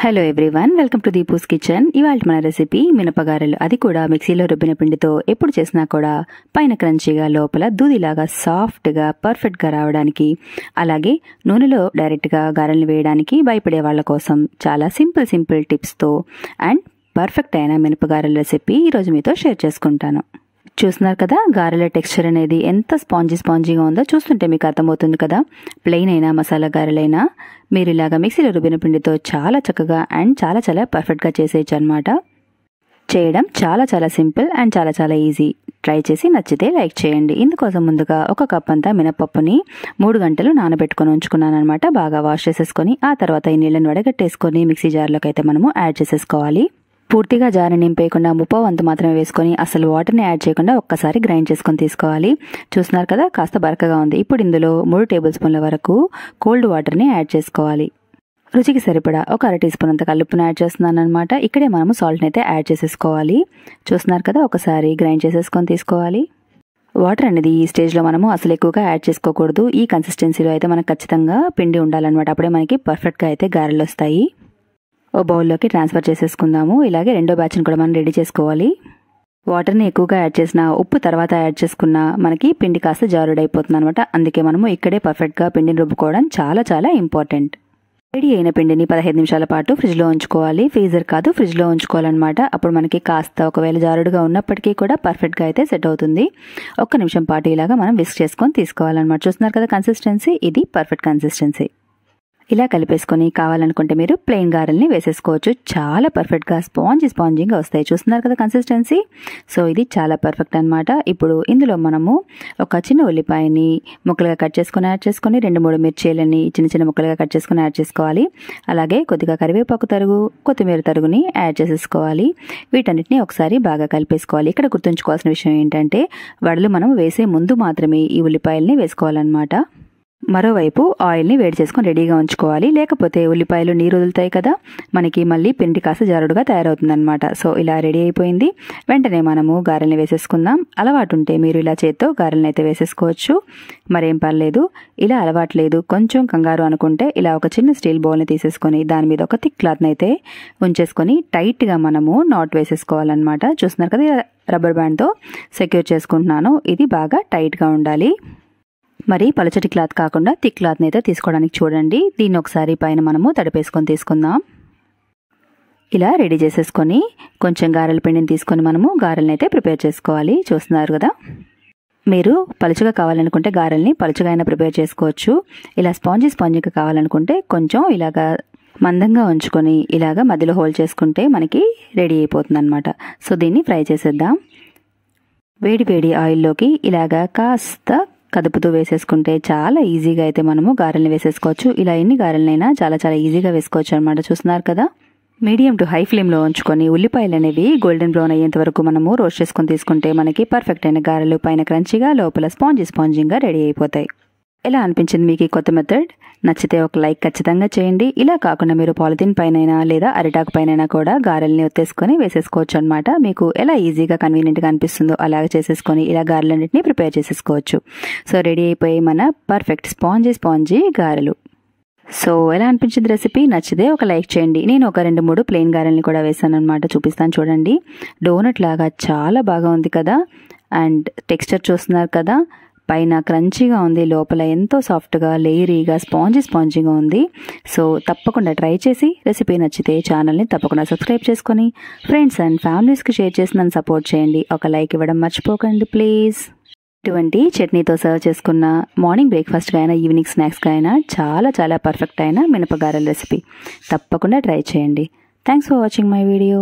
hello everyone welcome to Deepu's kitchen ఇవాళ మన recipe మినపగారెలు అది కూడా మిక్సీలో రుబ్బిన పిండితో ఎప్పుడు చేసినా కూడా పైన క్రంచీగా లోపల దూదిలాగా సాఫ్ట్గా పర్ఫెక్ట్గా రావడానికి అలాగే నూనెలో డైరెక్ట్గా గారెలు వేయడానికి భయపడే వాళ్ళ కోసం చాలా సింపుల్ సింపుల్ టిప్స్తో అండ్ పర్ఫెక్ట్ అయిన మినపగారెల రెసిపీ ఈరోజు మీతో షేర్ చేసుకుంటాను చూస్తున్నారు కదా గారెల టెక్స్చర్ అనేది ఎంత స్పాంజీ స్పాంజీగా ఉందో చూస్తుంటే మీకు అర్థమవుతుంది కదా ప్లెయిన్ అయినా మసాలా గారెలైనా మీరు ఇలాగ మిక్సీలో రుబ్బిన పిండితో చాలా చక్కగా అండ్ చాలా చాలా పర్ఫెక్ట్గా చేసేయచ్చు అనమాట చేయడం చాలా చాలా సింపుల్ అండ్ చాలా చాలా ఈజీ ట్రై చేసి నచ్చితే లైక్ చేయండి ఇందుకోసం ముందుగా ఒక కప్ అంతా మినపప్పుని మూడు గంటలు నానబెట్టుకొని ఉంచుకున్నాను అనమాట బాగా వాష్ చేసేసుకొని ఆ తర్వాత ఈ నీళ్ళని వడగట్టేసుకొని మిక్సీ జార్లోకి అయితే మనము యాడ్ చేసేసుకోవాలి పూర్తిగా జారి నింపేయకుండా ముప్పో వంతు మాత్రమే వేసుకొని అసలు వాటర్ని యాడ్ చేయకుండా ఒక్కసారి గ్రైండ్ చేసుకొని తీసుకోవాలి చూస్తున్నారు కదా కాస్త బరకగా ఉంది ఇప్పుడు ఇందులో మూడు టేబుల్ స్పూన్ల వరకు కోల్డ్ వాటర్ని యాడ్ చేసుకోవాలి రుచికి సరిపడా ఒక అర టీ స్పూన్ అంత కలుపును యాడ్ చేస్తున్నాను అనమాట ఇక్కడే మనము సాల్ట్ని అయితే యాడ్ చేసేసుకోవాలి చూస్తున్నారు కదా ఒకసారి గ్రైండ్ చేసేసుకొని తీసుకోవాలి వాటర్ అనేది ఈ స్టేజ్లో మనము అసలు ఎక్కువగా యాడ్ చేసుకోకూడదు ఈ కన్సిస్టెన్సీలో అయితే మనకు ఖచ్చితంగా పిండి ఉండాలన్నమాట అప్పుడే మనకి పర్ఫెక్ట్గా అయితే గారెలు వస్తాయి ఓ బౌల్లోకి ట్రాన్స్ఫర్ చేసేసుకుందాము ఇలాగే రెండో బ్యాచ్ని కూడా మనం రెడీ చేసుకోవాలి వాటర్ని ఎక్కువగా యాడ్ చేసిన ఉప్పు తర్వాత యాడ్ చేసుకున్న మనకి పిండి కాస్త అయిపోతుంది అనమాట అందుకే మనము ఇక్కడే పర్ఫెక్ట్గా పిండిని రుబ్బుకోవడం చాలా చాలా ఇంపార్టెంట్ రెడీ అయిన పిండిని పదహైదు నిమిషాల పాటు ఫ్రిడ్జ్లో ఉంచుకోవాలి ఫ్రీజర్ కాదు ఫ్రిడ్జ్లో ఉంచుకోవాలన్నమాట అప్పుడు మనకి కాస్త ఒకవేళ జారుడుగా ఉన్నప్పటికీ కూడా పర్ఫెక్ట్గా అయితే సెట్ అవుతుంది ఒక్క నిమిషం పాటు ఇలాగా మనం విస్క్ చేసుకొని తీసుకోవాలన్నమాట చూస్తున్నారు కదా కన్సిస్టెన్సీ ఇది పర్ఫెక్ట్ కన్సిస్టెన్సీ ఇలా కలిపేసుకొని కావాలనుకుంటే మీరు ప్లెయిన్ గారెల్ని వేసేసుకోవచ్చు చాలా పర్ఫెక్ట్గా స్పాంజీ స్పాంజింగ్గా వస్తాయి చూస్తున్నారు కదా కన్సిస్టెన్సీ సో ఇది చాలా పర్ఫెక్ట్ అనమాట ఇప్పుడు ఇందులో మనము ఒక చిన్న ఉల్లిపాయని ముక్కలుగా కట్ చేసుకొని యాడ్ చేసుకొని రెండు మూడు మిర్చీలని చిన్న చిన్న ముక్కలుగా కట్ చేసుకుని యాడ్ చేసుకోవాలి అలాగే కొద్దిగా కరివేపాకు తరుగు కొత్తిమీర తరుగుని యాడ్ చేసేసుకోవాలి వీటన్నిటిని ఒకసారి బాగా కలిపేసుకోవాలి ఇక్కడ గుర్తుంచుకోవాల్సిన విషయం ఏంటంటే వడలు మనం వేసే ముందు మాత్రమే ఈ ఉల్లిపాయల్ని వేసుకోవాలన్నమాట మరోవైపు ఆయిల్ని వేడి చేసుకొని రెడీగా ఉంచుకోవాలి లేకపోతే ఉల్లిపాయలు నీరు వదులుతాయి కదా మనకి మళ్ళీ పిండి కాస్త జారుడుగా తయారవుతుందన్నమాట సో ఇలా రెడీ అయిపోయింది వెంటనే మనము గారెల్ని వేసేసుకుందాం అలవాటు ఉంటే మీరు ఇలా చేత్తో గారెల్ని అయితే వేసేసుకోవచ్చు మరేం పర్లేదు ఇలా అలవాటు లేదు కొంచెం కంగారు అనుకుంటే ఇలా ఒక చిన్న స్టీల్ బౌల్ని తీసేసుకొని దాని మీద ఒక థిక్ క్లాత్ని అయితే ఉంచేసుకొని టైట్గా మనము నాట్ వేసేసుకోవాలన్నమాట చూస్తున్నారు కదా రబ్బర్ బ్యాండ్తో సెక్యూర్ చేసుకుంటున్నాను ఇది బాగా టైట్గా ఉండాలి మరి పలచటి క్లాత్ కాకుండా థిక్ క్లాత్ని అయితే తీసుకోవడానికి చూడండి దీన్ని ఒకసారి పైన మనము తడిపేసుకొని తీసుకుందాం ఇలా రెడీ చేసేసుకొని కొంచెం గారెల పిండిని తీసుకొని మనము గారెలను అయితే ప్రిపేర్ చేసుకోవాలి చూస్తున్నారు కదా మీరు పలుచగా కావాలనుకుంటే గారెల్ని పలుచగా అయినా ప్రిపేర్ చేసుకోవచ్చు ఇలా స్పాంజీ స్పాంజీగా కావాలనుకుంటే కొంచెం ఇలాగా మందంగా ఉంచుకొని ఇలాగ మధ్యలో హోల్డ్ చేసుకుంటే మనకి రెడీ అయిపోతుంది అనమాట సో దీన్ని ఫ్రై చేసేద్దాం వేడి వేడి ఆయిల్లోకి ఇలాగా కాస్త కదుపుతూ వేసేసుకుంటే చాలా ఈజీగా అయితే మనము గారెల్ని వేసేసుకోవచ్చు ఇలా ఎన్ని గారెలనైనా చాలా చాలా ఈజీగా వేసుకోవచ్చు అనమాట చూస్తున్నారు కదా మీడియం టు హై ఫ్లేమ్లో ఉంచుకొని ఉల్లిపాయలు అనేవి గోల్డెన్ బ్రౌన్ అయ్యేంత వరకు మనము రోస్ట్ చేసుకొని తీసుకుంటే మనకి పర్ఫెక్ట్ అయిన గారెలు పైన క్రంచిగా లోపల స్పాంజీ స్పాంజింగ్గా రెడీ అయిపోతాయి ఎలా అనిపించింది మీకు ఈ కొత్త మెథడ్ నచ్చితే ఒక లైక్ ఖచ్చితంగా చేయండి ఇలా కాకుండా మీరు పాలిథిన్ పైనైనా లేదా అరిటాక్ పైనైనా కూడా గారెల్ని ఒత్తేసుకొని వేసేసుకోవచ్చు అనమాట మీకు ఎలా ఈజీగా కన్వీనియంట్గా అనిపిస్తుందో అలాగే చేసేసుకొని ఇలా గారెలన్నింటినీ ప్రిపేర్ చేసేసుకోవచ్చు సో రెడీ అయిపోయి మన పర్ఫెక్ట్ స్పాంజీ స్పాంజీ గారెలు సో ఎలా అనిపించింది రెసిపీ నచ్చితే ఒక లైక్ చేయండి నేను ఒక రెండు మూడు ప్లెయిన్ గారెల్ని కూడా వేసాను అనమాట చూపిస్తాను చూడండి డోనట్ లాగా చాలా బాగా ఉంది కదా అండ్ టెక్స్చర్ చూస్తున్నారు కదా పైన క్రంచీగా ఉంది లోపల ఎంతో సాఫ్ట్గా లేయరీగా స్పాంజీ స్పాంజీగా ఉంది సో తప్పకుండా ట్రై చేసి రెసిపీ నచ్చితే ఛానల్ని తప్పకుండా సబ్స్క్రైబ్ చేసుకొని ఫ్రెండ్స్ అండ్ ఫ్యామిలీస్కి షేర్ చేసి నన్ను సపోర్ట్ చేయండి ఒక లైక్ ఇవ్వడం మర్చిపోకండి ప్లీజ్ ఇటువంటి చట్నీతో సర్వ్ చేసుకున్న మార్నింగ్ బ్రేక్ఫాస్ట్గా అయినా ఈవినింగ్ స్నాక్స్గా అయినా చాలా చాలా పర్ఫెక్ట్ అయిన మినపగారల రెసిపీ తప్పకుండా ట్రై చేయండి thanks for watching my video